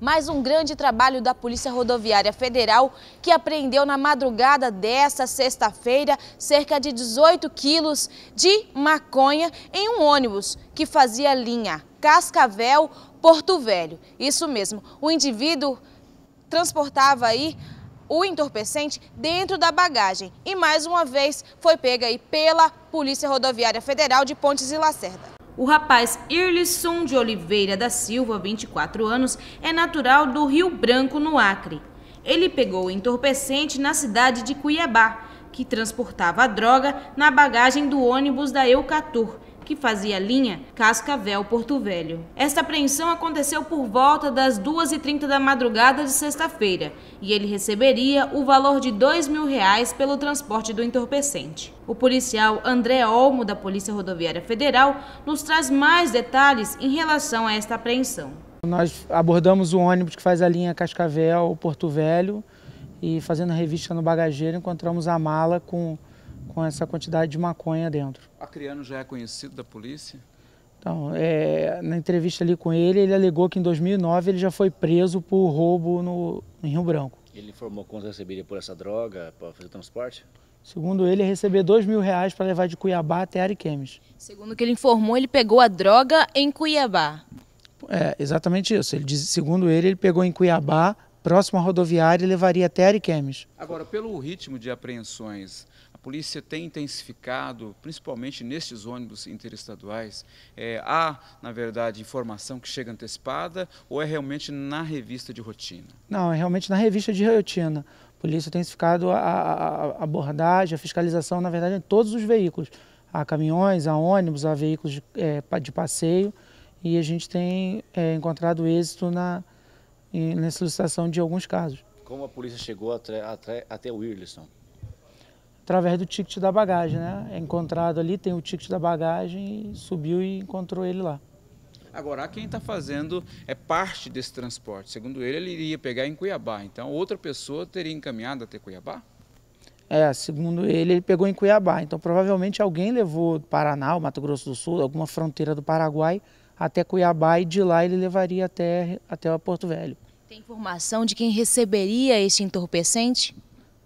Mais um grande trabalho da Polícia Rodoviária Federal, que apreendeu na madrugada desta sexta-feira cerca de 18 quilos de maconha em um ônibus que fazia linha Cascavel-Porto Velho. Isso mesmo, o indivíduo transportava aí o entorpecente dentro da bagagem e mais uma vez foi pega aí pela Polícia Rodoviária Federal de Pontes e Lacerda. O rapaz Irlisson de Oliveira da Silva, 24 anos, é natural do Rio Branco, no Acre. Ele pegou entorpecente na cidade de Cuiabá, que transportava a droga na bagagem do ônibus da Eucatur que fazia linha Cascavel-Porto Velho. Esta apreensão aconteceu por volta das 2h30 da madrugada de sexta-feira e ele receberia o valor de R$ 2 mil reais pelo transporte do entorpecente. O policial André Olmo, da Polícia Rodoviária Federal, nos traz mais detalhes em relação a esta apreensão. Nós abordamos o ônibus que faz a linha Cascavel, Porto Velho, e fazendo a revista no bagageiro, encontramos a mala com com essa quantidade de maconha dentro. Acriano já é conhecido da polícia? Então, é, na entrevista ali com ele, ele alegou que em 2009 ele já foi preso por roubo no, em Rio Branco. Ele informou quanto receberia por essa droga, para fazer transporte? Segundo ele, ele receber dois mil reais para levar de Cuiabá até Ariquemes. Segundo o que ele informou, ele pegou a droga em Cuiabá. É, exatamente isso. Ele diz, segundo ele, ele pegou em Cuiabá, próximo à rodoviária, e levaria até Ariquemes. Agora, pelo ritmo de apreensões, a polícia tem intensificado, principalmente nestes ônibus interestaduais. É, há, na verdade, informação que chega antecipada ou é realmente na revista de rotina? Não, é realmente na revista de rotina. A polícia tem intensificado a, a abordagem, a fiscalização, na verdade, em todos os veículos. Há caminhões, há ônibus, há veículos de, é, de passeio e a gente tem é, encontrado êxito na, na solicitação de alguns casos. Como a polícia chegou até, até, até o Wilson? através do ticket da bagagem, né? É encontrado ali, tem o ticket da bagagem, subiu e encontrou ele lá. Agora, quem está fazendo é parte desse transporte. Segundo ele, ele iria pegar em Cuiabá. Então, outra pessoa teria encaminhado até Cuiabá? É, segundo ele, ele pegou em Cuiabá. Então, provavelmente alguém levou Paraná, o Mato Grosso do Sul, alguma fronteira do Paraguai, até Cuiabá e de lá ele levaria até, até Porto Velho. Tem informação de quem receberia este entorpecente?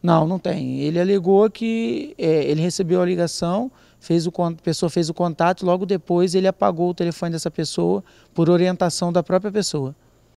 Não, não tem. Ele alegou que é, ele recebeu a ligação, fez o, a pessoa fez o contato, logo depois ele apagou o telefone dessa pessoa por orientação da própria pessoa.